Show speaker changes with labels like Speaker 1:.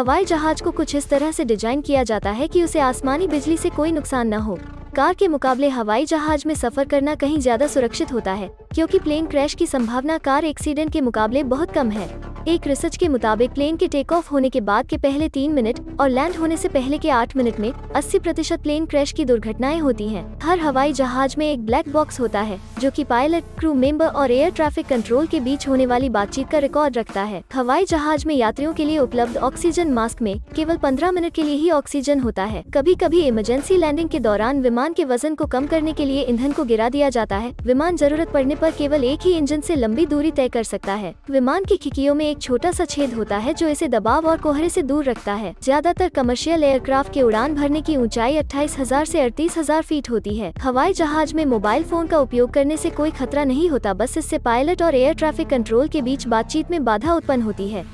Speaker 1: हवाई जहाज को कुछ इस तरह से डिजाइन किया जाता है कि उसे आसमानी बिजली से कोई नुकसान न हो कार के मुकाबले हवाई जहाज में सफर करना कहीं ज्यादा सुरक्षित होता है क्योंकि प्लेन क्रैश की संभावना कार एक्सीडेंट के मुकाबले बहुत कम है एक रिसर्च के मुताबिक प्लेन के टेक ऑफ होने के बाद के पहले तीन मिनट और लैंड होने से पहले के आठ मिनट में 80 प्रतिशत प्लेन क्रैश की दुर्घटनाएं होती हैं। हर हवाई जहाज में एक ब्लैक बॉक्स होता है जो कि पायलट क्रू मेंबर और एयर ट्रैफिक कंट्रोल के बीच होने वाली बातचीत का रिकॉर्ड रखता है हवाई जहाज में यात्रियों के लिए उपलब्ध ऑक्सीजन मास्क में केवल पंद्रह मिनट के लिए ही ऑक्सीजन होता है कभी कभी इमरजेंसी लैंडिंग के दौरान विमान के वजन को कम करने के लिए ईंधन को गिरा दिया जाता है विमान जरूरत पड़ने आरोप केवल एक ही इंजन ऐसी लंबी दूरी तय कर सकता है विमान की खिड़कियों में एक छोटा सा छेद होता है जो इसे दबाव और कोहरे से दूर रखता है ज्यादातर कमर्शियल एयरक्राफ्ट के उड़ान भरने की ऊंचाई 28,000 से 38,000 फीट होती है हवाई जहाज में मोबाइल फोन का उपयोग करने से कोई खतरा नहीं होता बस इससे पायलट और एयर ट्रैफिक कंट्रोल के बीच बातचीत में बाधा उत्पन्न होती है